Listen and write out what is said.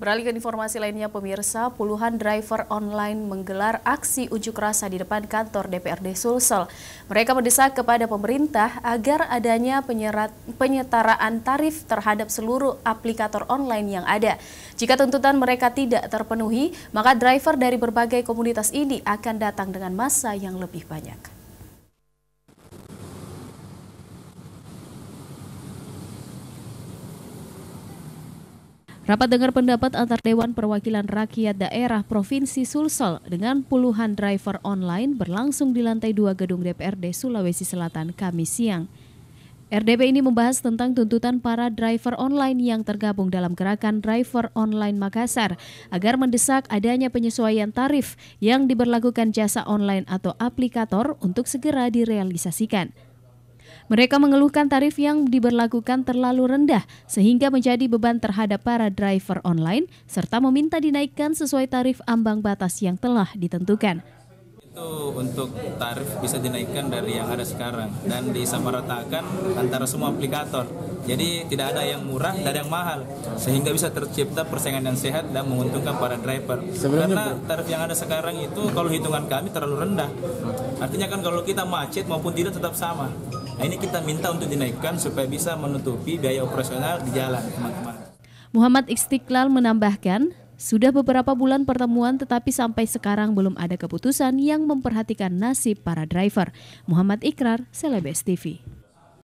Beralih ke informasi lainnya, pemirsa, puluhan driver online menggelar aksi unjuk rasa di depan kantor DPRD Sulsel. Mereka mendesak kepada pemerintah agar adanya penyerat, penyetaraan tarif terhadap seluruh aplikator online yang ada. Jika tuntutan mereka tidak terpenuhi, maka driver dari berbagai komunitas ini akan datang dengan massa yang lebih banyak. Rapat dengar pendapat antar Dewan Perwakilan Rakyat Daerah Provinsi Sulsel dengan puluhan driver online berlangsung di lantai dua gedung DPRD Sulawesi Selatan Kamis siang. RDP ini membahas tentang tuntutan para driver online yang tergabung dalam gerakan Driver Online Makassar agar mendesak adanya penyesuaian tarif yang diberlakukan jasa online atau aplikator untuk segera direalisasikan. Mereka mengeluhkan tarif yang diberlakukan terlalu rendah sehingga menjadi beban terhadap para driver online serta meminta dinaikkan sesuai tarif ambang batas yang telah ditentukan. Itu untuk tarif bisa dinaikkan dari yang ada sekarang dan disamaratakan antara semua aplikator. Jadi tidak ada yang murah, tidak yang mahal sehingga bisa tercipta persaingan yang sehat dan menguntungkan para driver. Sebenarnya, Karena tarif yang ada sekarang itu kalau hitungan kami terlalu rendah. Artinya kan kalau kita macet maupun tidak tetap sama. Nah ini kita minta untuk dinaikkan supaya bisa menutupi biaya operasional di jalan teman-teman. Muhammad Istiqlal menambahkan, sudah beberapa bulan pertemuan tetapi sampai sekarang belum ada keputusan yang memperhatikan nasib para driver. Muhammad Ikrar, Celebes TV.